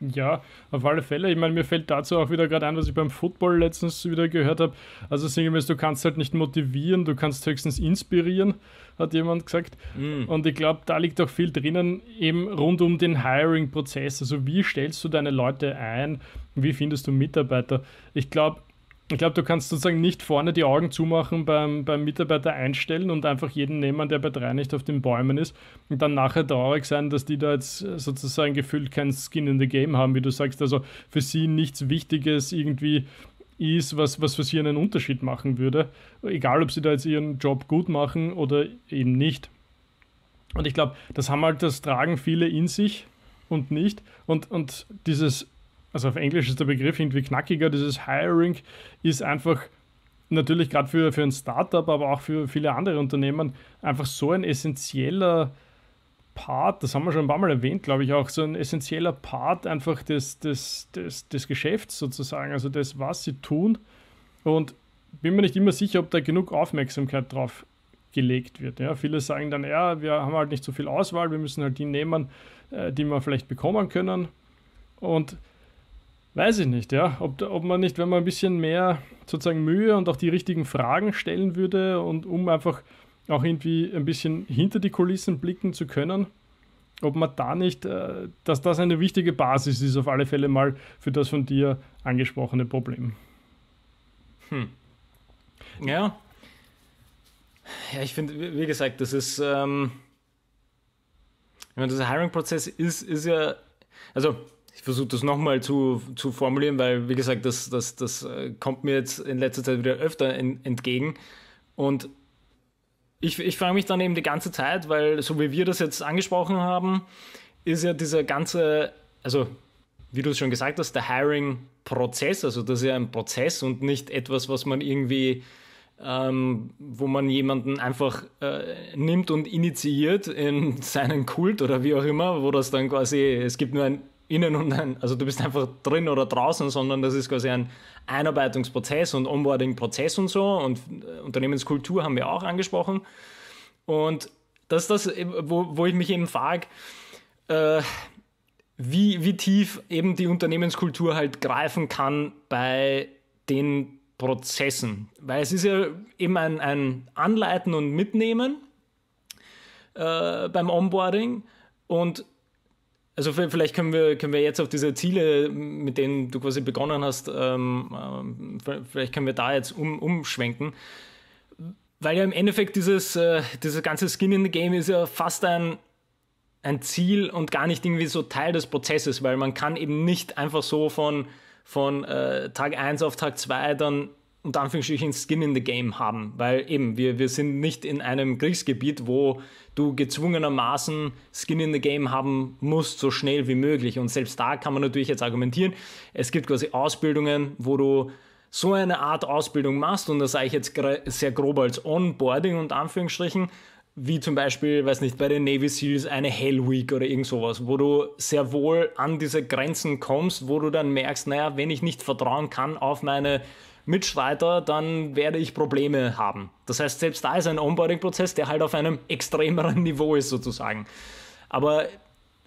[SPEAKER 2] Ja, auf alle Fälle.
[SPEAKER 1] Ich meine, mir fällt dazu auch wieder gerade ein, was ich beim Football letztens wieder gehört habe. Also sinngemäß, du kannst halt nicht motivieren, du kannst höchstens inspirieren, hat jemand gesagt. Mm. Und ich glaube, da liegt auch viel drinnen, eben rund um den Hiring-Prozess. Also wie stellst du deine Leute ein? Wie findest du Mitarbeiter? Ich glaube, ich glaube, du kannst sozusagen nicht vorne die Augen zumachen beim, beim Mitarbeiter einstellen und einfach jeden nehmen, der bei drei nicht auf den Bäumen ist und dann nachher traurig sein, dass die da jetzt äh, sozusagen gefühlt kein Skin in the Game haben, wie du sagst. Also für sie nichts Wichtiges irgendwie ist, was, was für sie einen Unterschied machen würde. Egal, ob sie da jetzt ihren Job gut machen oder eben nicht. Und ich glaube, das haben halt, das tragen viele in sich und nicht. Und, und dieses also auf Englisch ist der Begriff irgendwie knackiger, dieses Hiring ist einfach natürlich gerade für, für ein Startup, aber auch für viele andere Unternehmen einfach so ein essentieller Part, das haben wir schon ein paar Mal erwähnt, glaube ich, auch so ein essentieller Part einfach des, des, des, des Geschäfts sozusagen, also das, was sie tun. Und bin mir nicht immer sicher, ob da genug Aufmerksamkeit drauf gelegt wird. Ja, viele sagen dann, ja, wir haben halt nicht so viel Auswahl, wir müssen halt die nehmen, äh, die wir vielleicht bekommen können. Und Weiß ich nicht, ja. Ob, ob man nicht, wenn man ein bisschen mehr sozusagen Mühe und auch die richtigen Fragen stellen würde und um einfach auch irgendwie ein bisschen hinter die Kulissen blicken zu können, ob man da nicht, äh, dass das eine wichtige Basis ist, auf alle Fälle mal für das von dir angesprochene Problem.
[SPEAKER 2] Hm. Ja. Ja, ich finde, wie gesagt, das ist, ähm, ich meine, dieser Hiring-Prozess ist, ist ja, also ich versuche das nochmal zu, zu formulieren, weil, wie gesagt, das, das, das äh, kommt mir jetzt in letzter Zeit wieder öfter in, entgegen. Und ich, ich frage mich dann eben die ganze Zeit, weil so wie wir das jetzt angesprochen haben, ist ja dieser ganze, also wie du es schon gesagt hast, der Hiring-Prozess, also das ist ja ein Prozess und nicht etwas, was man irgendwie, ähm, wo man jemanden einfach äh, nimmt und initiiert in seinen Kult oder wie auch immer, wo das dann quasi, es gibt nur ein innen und ein, also du bist einfach drin oder draußen, sondern das ist quasi ein Einarbeitungsprozess und Onboarding-Prozess und so. Und äh, Unternehmenskultur haben wir auch angesprochen. Und das ist das, äh, wo, wo ich mich eben frage, äh, wie, wie tief eben die Unternehmenskultur halt greifen kann bei den Prozessen. Weil es ist ja eben ein, ein Anleiten und Mitnehmen äh, beim Onboarding und also vielleicht können wir, können wir jetzt auf diese Ziele, mit denen du quasi begonnen hast, ähm, ähm vielleicht können wir da jetzt um, umschwenken. Weil ja im Endeffekt dieses, äh, dieses ganze Skin in the Game ist ja fast ein, ein Ziel und gar nicht irgendwie so Teil des Prozesses, weil man kann eben nicht einfach so von, von äh, Tag 1 auf Tag 2 dann unter Anführungsstrichen Skin in the Game haben, weil eben wir, wir sind nicht in einem Kriegsgebiet, wo du gezwungenermaßen Skin in the Game haben musst, so schnell wie möglich. Und selbst da kann man natürlich jetzt argumentieren, es gibt quasi Ausbildungen, wo du so eine Art Ausbildung machst, und das sage ich jetzt sehr grob als Onboarding und Anführungsstrichen, wie zum Beispiel, weiß nicht, bei den Navy Seals eine Hell Week oder irgend sowas, wo du sehr wohl an diese Grenzen kommst, wo du dann merkst, naja, wenn ich nicht vertrauen kann auf meine Mitstreiter, dann werde ich Probleme haben. Das heißt, selbst da ist ein Onboarding-Prozess, der halt auf einem extremeren Niveau ist sozusagen. Aber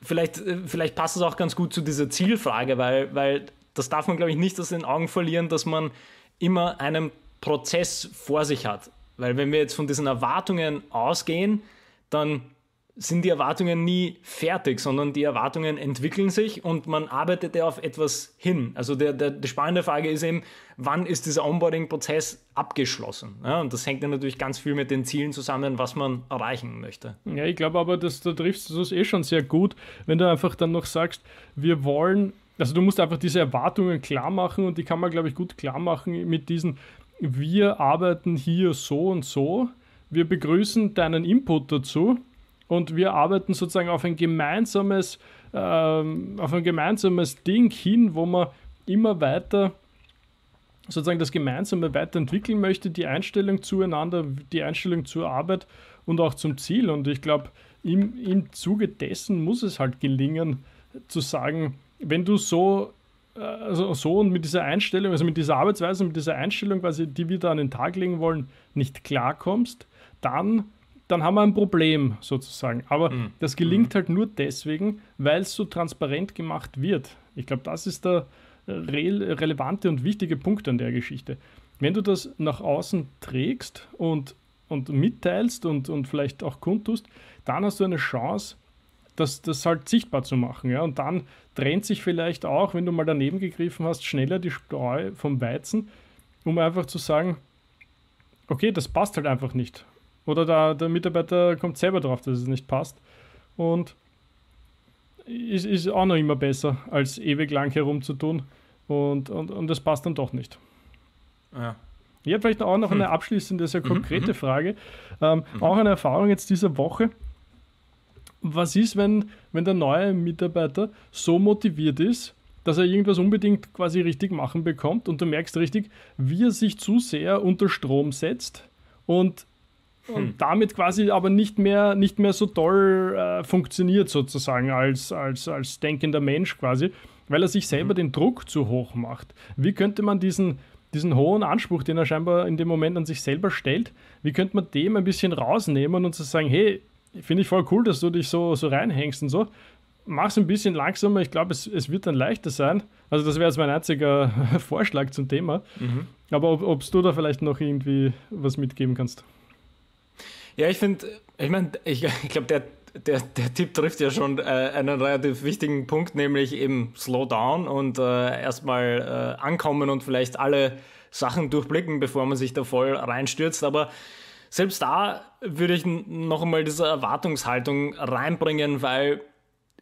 [SPEAKER 2] vielleicht, äh, vielleicht passt es auch ganz gut zu dieser Zielfrage, weil, weil das darf man, glaube ich, nicht aus den Augen verlieren, dass man immer einen Prozess vor sich hat. Weil wenn wir jetzt von diesen Erwartungen ausgehen, dann sind die Erwartungen nie fertig, sondern die Erwartungen entwickeln sich und man arbeitet ja auf etwas hin. Also der, der, die spannende Frage ist eben, wann ist dieser Onboarding-Prozess abgeschlossen? Ja, und das hängt ja natürlich ganz viel mit den Zielen zusammen, was man erreichen möchte. Ja, ich
[SPEAKER 1] glaube aber, dass, da triffst du es eh schon sehr gut, wenn du einfach dann noch sagst, wir wollen, also du musst einfach diese Erwartungen klar machen und die kann man, glaube ich, gut klar machen mit diesen, wir arbeiten hier so und so. Wir begrüßen deinen Input dazu und wir arbeiten sozusagen auf ein gemeinsames, ähm, auf ein gemeinsames Ding hin, wo man immer weiter sozusagen das Gemeinsame weiterentwickeln möchte, die Einstellung zueinander, die Einstellung zur Arbeit und auch zum Ziel. Und ich glaube, im, im Zuge dessen muss es halt gelingen, zu sagen, wenn du so, also so und mit dieser Einstellung, also mit dieser Arbeitsweise, mit dieser Einstellung, quasi, die wir da an den Tag legen wollen, nicht klarkommst, dann dann haben wir ein Problem sozusagen. Aber mhm. das gelingt hm. halt nur deswegen, weil es so transparent gemacht wird. Ich glaube, das ist der äh, re relevante und wichtige Punkt an der Geschichte. Wenn du das nach außen trägst und, und mitteilst und, und vielleicht auch kundtust, dann hast du eine Chance, das, das halt sichtbar zu machen. Ja? Und dann trennt sich vielleicht auch, wenn du mal daneben gegriffen hast, schneller die Spreu vom Weizen, um einfach zu sagen, okay, das passt halt einfach nicht. Oder der, der Mitarbeiter kommt selber drauf, dass es nicht passt. Und ist, ist auch noch immer besser, als ewig lang herumzutun. Und, und, und das passt dann doch nicht. Ah, ja. Ich habe vielleicht auch noch eine hm. abschließende, sehr mhm, konkrete mhm, Frage. Ähm, mhm. Auch eine Erfahrung jetzt dieser Woche. Was ist, wenn, wenn der neue Mitarbeiter so motiviert ist, dass er irgendwas unbedingt quasi richtig machen bekommt und du merkst richtig, wie er sich zu sehr unter Strom setzt und und hm. damit quasi aber nicht mehr, nicht mehr so toll äh, funktioniert, sozusagen, als, als, als denkender Mensch quasi, weil er sich selber mhm. den Druck zu hoch macht. Wie könnte man diesen, diesen hohen Anspruch, den er scheinbar in dem Moment an sich selber stellt, wie könnte man dem ein bisschen rausnehmen und zu so sagen, hey, finde ich voll cool, dass du dich so, so reinhängst und so. Mach es ein bisschen langsamer, ich glaube, es, es wird dann leichter sein. Also, das wäre jetzt mein einziger Vorschlag zum Thema. Mhm. Aber ob du da vielleicht noch irgendwie was mitgeben kannst.
[SPEAKER 2] Ja, ich finde, ich meine, ich, ich glaube, der, der, der Tipp trifft ja schon äh, einen relativ wichtigen Punkt, nämlich eben Slowdown und äh, erstmal äh, ankommen und vielleicht alle Sachen durchblicken, bevor man sich da voll reinstürzt. Aber selbst da würde ich noch einmal diese Erwartungshaltung reinbringen, weil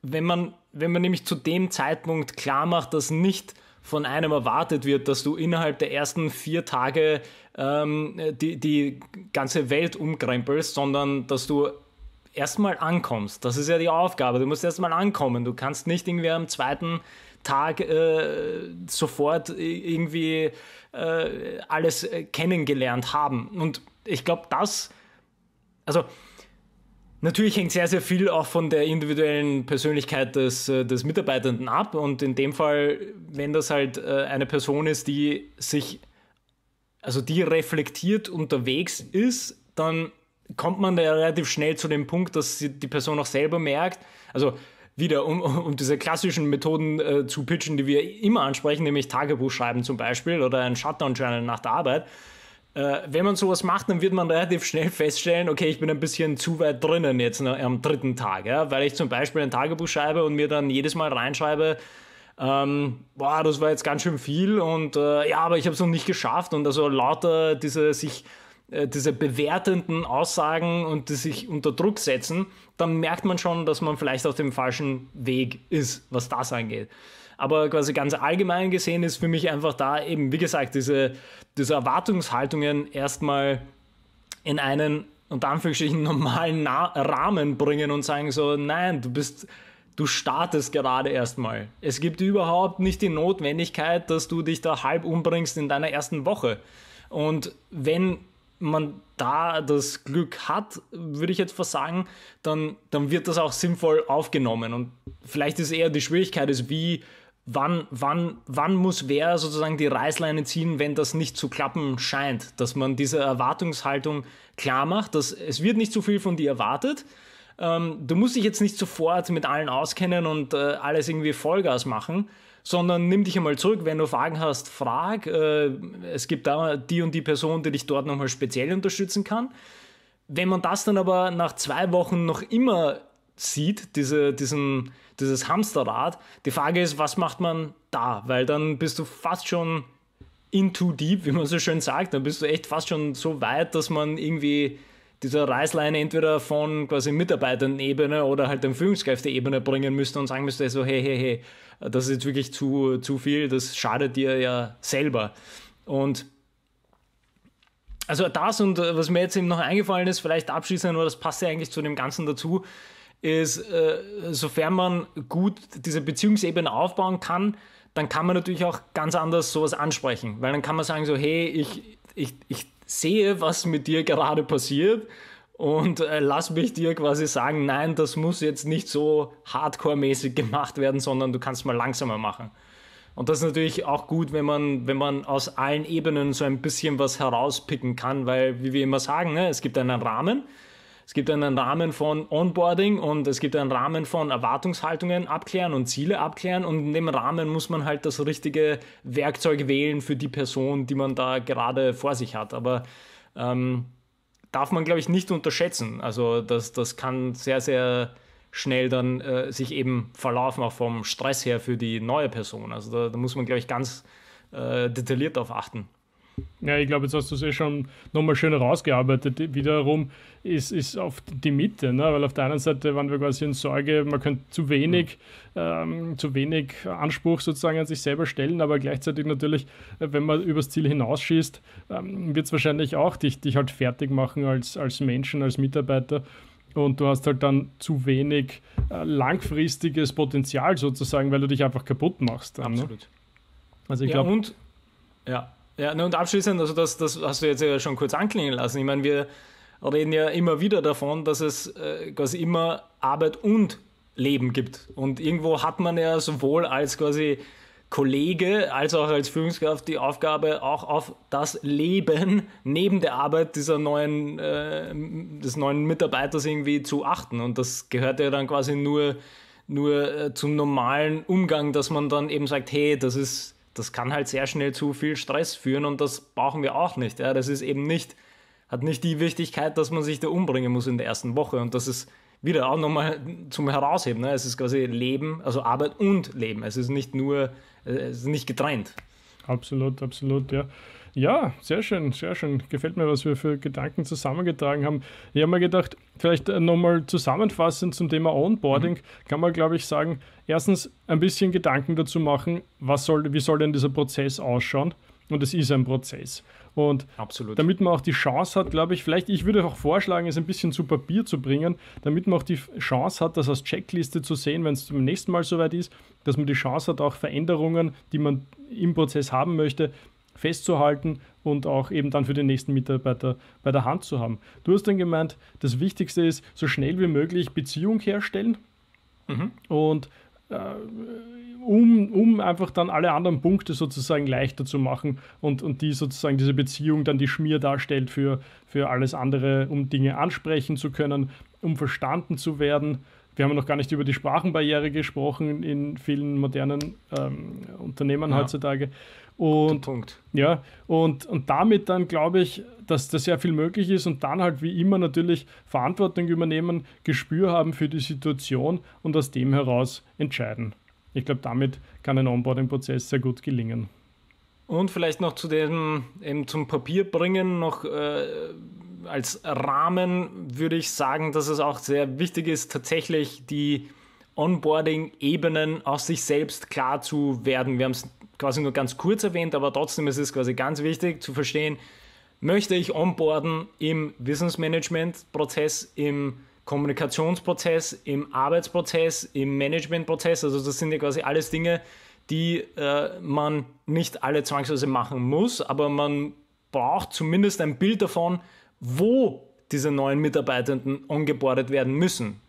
[SPEAKER 2] wenn man, wenn man nämlich zu dem Zeitpunkt klar macht, dass nicht von einem erwartet wird, dass du innerhalb der ersten vier Tage ähm, die, die ganze Welt umkrempelst, sondern dass du erstmal ankommst. Das ist ja die Aufgabe. Du musst erstmal ankommen. Du kannst nicht irgendwie am zweiten Tag äh, sofort irgendwie äh, alles äh, kennengelernt haben. Und ich glaube, das, also Natürlich hängt sehr, sehr viel auch von der individuellen Persönlichkeit des, äh, des Mitarbeitenden ab. Und in dem Fall, wenn das halt äh, eine Person ist, die sich, also die reflektiert unterwegs ist, dann kommt man da relativ schnell zu dem Punkt, dass die Person auch selber merkt, also wieder, um, um diese klassischen Methoden äh, zu pitchen, die wir immer ansprechen, nämlich Tagebuch schreiben zum Beispiel oder ein Shutdown-Journal nach der Arbeit, äh, wenn man sowas macht, dann wird man relativ schnell feststellen, okay, ich bin ein bisschen zu weit drinnen jetzt ne, am dritten Tag, ja? weil ich zum Beispiel ein Tagebuch schreibe und mir dann jedes Mal reinschreibe, ähm, boah, das war jetzt ganz schön viel und äh, ja, aber ich habe es noch nicht geschafft und also lauter diese sich äh, diese bewertenden Aussagen und die sich unter Druck setzen, dann merkt man schon, dass man vielleicht auf dem falschen Weg ist, was das angeht. Aber quasi ganz allgemein gesehen ist für mich einfach da eben, wie gesagt, diese, diese Erwartungshaltungen erstmal in einen unter Anführungsstrichen normalen Na Rahmen bringen und sagen so, nein, du bist, du startest gerade erstmal. Es gibt überhaupt nicht die Notwendigkeit, dass du dich da halb umbringst in deiner ersten Woche. Und wenn man da das Glück hat, würde ich jetzt versagen, dann, dann wird das auch sinnvoll aufgenommen. Und vielleicht ist eher die Schwierigkeit, ist wie wann, wann, wann muss wer sozusagen die Reißleine ziehen, wenn das nicht zu klappen scheint, dass man diese Erwartungshaltung klar macht, dass es wird nicht zu viel von dir erwartet. Ähm, du musst dich jetzt nicht sofort mit allen auskennen und äh, alles irgendwie Vollgas machen, sondern nimm dich einmal zurück. Wenn du Fragen hast, frag. Äh, es gibt da die und die Person, die dich dort nochmal speziell unterstützen kann. Wenn man das dann aber nach zwei Wochen noch immer sieht, diese, diesen, dieses Hamsterrad. Die Frage ist, was macht man da? Weil dann bist du fast schon in too deep, wie man so schön sagt. Dann bist du echt fast schon so weit, dass man irgendwie diese Reißleine entweder von quasi mitarbeitenden oder halt den Führungskräfteebene bringen müsste und sagen müsste, so hey, hey, hey, das ist jetzt wirklich zu, zu viel, das schadet dir ja selber. Und also das und äh, was mir jetzt eben noch eingefallen ist, vielleicht abschließend, nur das passt ja eigentlich zu dem Ganzen dazu, ist, äh, sofern man gut diese Beziehungsebene aufbauen kann, dann kann man natürlich auch ganz anders sowas ansprechen, weil dann kann man sagen so, hey, ich, ich, ich sehe, was mit dir gerade passiert und äh, lass mich dir quasi sagen, nein, das muss jetzt nicht so hardcore-mäßig gemacht werden, sondern du kannst mal langsamer machen. Und das ist natürlich auch gut, wenn man, wenn man aus allen Ebenen so ein bisschen was herauspicken kann, weil, wie wir immer sagen, ne, es gibt einen Rahmen, es gibt einen Rahmen von Onboarding und es gibt einen Rahmen von Erwartungshaltungen abklären und Ziele abklären und in dem Rahmen muss man halt das richtige Werkzeug wählen für die Person, die man da gerade vor sich hat. Aber ähm, darf man, glaube ich, nicht unterschätzen. Also das, das kann sehr, sehr schnell dann äh, sich eben verlaufen, auch vom Stress her für die neue Person. Also da, da muss man, glaube ich, ganz äh, detailliert darauf achten.
[SPEAKER 1] Ja, ich glaube, jetzt hast du es eh schon nochmal schön rausgearbeitet. Wiederum ist, ist auf die Mitte, ne? weil auf der einen Seite waren wir quasi in Sorge, man könnte zu wenig, ähm, zu wenig Anspruch sozusagen an sich selber stellen, aber gleichzeitig natürlich, wenn man übers Ziel hinausschießt, ähm, wird es wahrscheinlich auch dich, dich halt fertig machen als, als Menschen, als Mitarbeiter und du hast halt dann zu wenig äh, langfristiges Potenzial sozusagen, weil du dich einfach kaputt machst. Ne? Absolut. Ne? Also ich ja, glaube.
[SPEAKER 2] ja, ja, und abschließend, also das, das hast du jetzt ja schon kurz anklingen lassen. Ich meine, wir reden ja immer wieder davon, dass es äh, quasi immer Arbeit und Leben gibt. Und irgendwo hat man ja sowohl als quasi Kollege als auch als Führungskraft die Aufgabe, auch auf das Leben neben der Arbeit dieser neuen, äh, des neuen Mitarbeiters irgendwie zu achten. Und das gehört ja dann quasi nur, nur äh, zum normalen Umgang, dass man dann eben sagt, hey, das ist das kann halt sehr schnell zu viel Stress führen und das brauchen wir auch nicht. Ja. Das ist eben nicht, hat nicht die Wichtigkeit, dass man sich da umbringen muss in der ersten Woche. Und das ist wieder auch nochmal zum Herausheben. Ne? Es ist quasi Leben, also Arbeit und Leben. Es ist nicht nur, äh, es ist nicht getrennt. Absolut, absolut, ja. Ja, sehr schön, sehr schön. Gefällt mir, was wir für Gedanken
[SPEAKER 1] zusammengetragen haben. Ich habe mir gedacht, vielleicht äh, nochmal zusammenfassend zum Thema Onboarding mhm. kann man, glaube ich, sagen, erstens ein bisschen Gedanken dazu machen, was soll, wie soll denn dieser Prozess ausschauen? Und es ist ein Prozess. Und Absolut. damit man auch die Chance hat, glaube ich, vielleicht, ich würde auch vorschlagen, es ein bisschen zu Papier zu bringen, damit man auch die Chance hat, das als Checkliste zu sehen, wenn es zum nächsten Mal soweit ist, dass man die Chance hat, auch Veränderungen, die man im Prozess haben möchte, festzuhalten und auch eben dann für den nächsten Mitarbeiter bei der Hand zu haben. Du hast dann gemeint, das Wichtigste ist, so schnell wie möglich Beziehung herstellen mhm. und äh, um, um einfach dann alle anderen Punkte sozusagen leichter zu machen und, und die sozusagen diese Beziehung dann die Schmier darstellt für, für alles andere, um Dinge ansprechen zu können, um verstanden zu werden. Wir haben noch gar nicht über die Sprachenbarriere gesprochen in vielen modernen ähm, Unternehmen ja. heutzutage. Und, Punkt. Ja, und, und damit dann glaube ich, dass das sehr viel möglich ist und dann halt wie immer natürlich Verantwortung übernehmen, Gespür haben für die Situation und aus dem heraus entscheiden. Ich glaube, damit kann ein Onboarding-Prozess sehr gut gelingen.
[SPEAKER 2] Und vielleicht noch zu dem, eben zum Papier bringen, noch äh, als Rahmen würde ich sagen, dass es auch sehr wichtig ist, tatsächlich die Onboarding-Ebenen aus sich selbst klar zu werden. Wir haben es quasi nur ganz kurz erwähnt, aber trotzdem ist es quasi ganz wichtig zu verstehen, möchte ich onboarden im Wissensmanagement-Prozess, im Kommunikationsprozess, im Arbeitsprozess, im Managementprozess. Also das sind ja quasi alles Dinge, die äh, man nicht alle zwangsweise machen muss, aber man braucht zumindest ein Bild davon, wo diese neuen Mitarbeitenden ongeboardet werden müssen.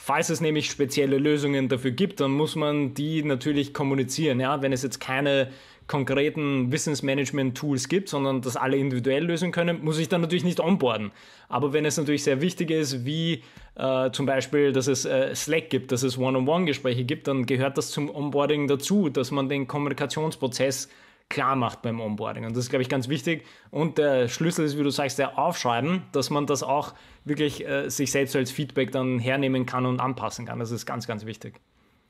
[SPEAKER 2] Falls es nämlich spezielle Lösungen dafür gibt, dann muss man die natürlich kommunizieren. Ja? Wenn es jetzt keine konkreten Wissensmanagement-Tools gibt, sondern das alle individuell lösen können, muss ich dann natürlich nicht onboarden. Aber wenn es natürlich sehr wichtig ist, wie äh, zum Beispiel, dass es äh, Slack gibt, dass es One-on-One-Gespräche gibt, dann gehört das zum Onboarding dazu, dass man den Kommunikationsprozess klar macht beim Onboarding. Und das ist, glaube ich, ganz wichtig. Und der Schlüssel ist, wie du sagst, der Aufschreiben, dass man das auch wirklich äh, sich selbst als Feedback dann hernehmen kann und anpassen kann. Das ist ganz, ganz wichtig.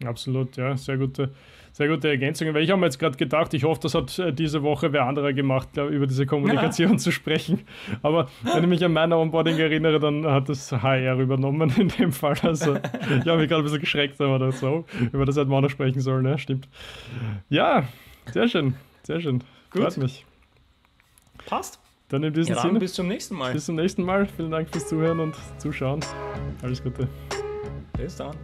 [SPEAKER 1] Absolut, ja, sehr gute, sehr gute Ergänzung. Weil ich habe mir jetzt gerade gedacht, ich hoffe, das hat äh, diese Woche wer anderer gemacht, glaub, über diese Kommunikation ja. zu sprechen. Aber wenn ich mich an meine Onboarding erinnere, dann hat das HR übernommen in dem Fall. Also ich habe mich gerade ein bisschen geschreckt, aber das so, halt über das hätten wir auch noch sprechen sollen, ne? stimmt. Ja, sehr schön, sehr schön. Gut. Freut mich. Passt. Dann in diesem ja, Sinne. Bis zum nächsten Mal. Bis zum nächsten Mal. Vielen Dank fürs Zuhören und Zuschauen. Alles Gute.
[SPEAKER 2] Bis dann.